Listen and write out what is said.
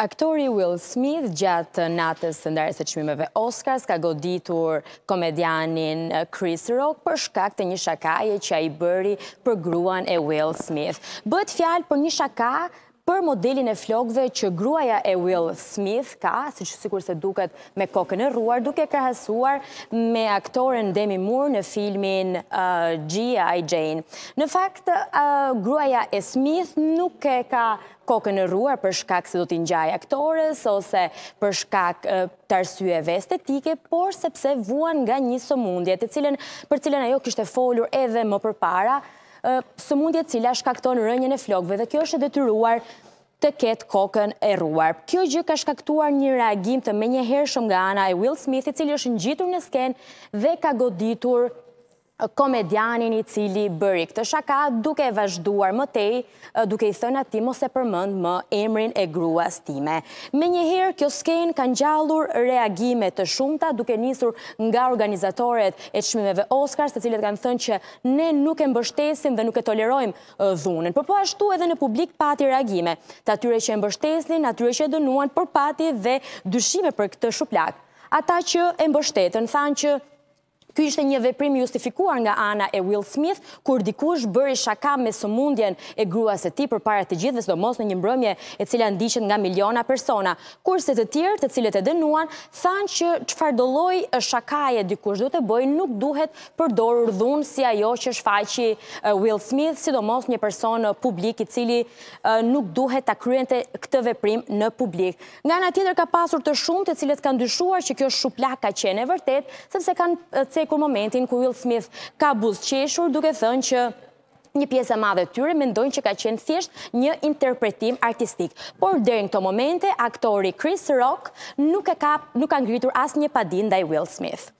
Aktori Will Smith gjatë natës të ndarës e qmimeve Oscars ka goditur komedianin eh, Chris Rock për shkak të një shakaje që a i bëri për gruan e Will Smith. Bët fjalë për një shakaje për modelin e flokve që gruaja e Will Smith ka, si që sikur se duket me kokën e ruar, duke krahësuar me aktoren Demi Moore në filmin uh, G.I. Jane. Në fakt, uh, gruaja e Smith nuk e ka kokën e ruar për shkak se do t'in gjaj aktores, ose për shkak uh, të arsyeve estetike, por sepse vuan nga një së për cilën ajo kështë e folur edhe më përpara, së mundje cila shkakton rënjën e flokve dhe kjo është edhe të ruar të ketë kokën e ruar. Kjo gjë ka shkaktuar një reagim të menjeherë shumë nga ana e Will Smith, i cilë është në gjitur në sken dhe ka goditur komedianin i cili bëri këtë shaka duke vazhduar më tej, duke i thënë ati mos e përmënd më emrin e gruas time. Me njëherë, kjo sken kanë gjallur reagime të shumëta duke njësur nga organizatorët e qmimeve Oscars, të cilët kanë thënë që ne nuk e mbështesim dhe nuk e tolerojmë dhunën. Por po ashtu edhe në publik pati reagime, të atyre që e mbështesin, atyre që e dënuan për pati dhe dyshime për këtë shuplak. Ata që e mbështetën, thanë që Ky ishte një veprim justifikuar nga ana e Will Smith, kur dikush bëri shaka me sëmundjen e gruas e ti për para të gjithë, dhe mos në një mbrëmje e cila ndishtë nga miliona persona. Kurse të tjerë të cilët e dënuan, thanë që që fardoloj shaka e dikush duhet e bëj, nuk duhet përdorë rëdhun si ajo që shfaqi Will Smith, sidomos një person publik i cili nuk duhet të kryen të këtë veprim në publik. Nga Ana tjetër ka pasur të shumë të cilët kanë dyshuar që kjo shuplak ka qene vërtet, sepse kanë ku momentin ku Will Smith ka buzqeshur duke thënë që një pjesë e madhe tyre mendojnë që ka qenë thjesht një interpretim artistik. Por deri në këtë momente aktori Chris Rock nuk e ka nuk ka ngritur asnjë padinë ndaj Will Smith.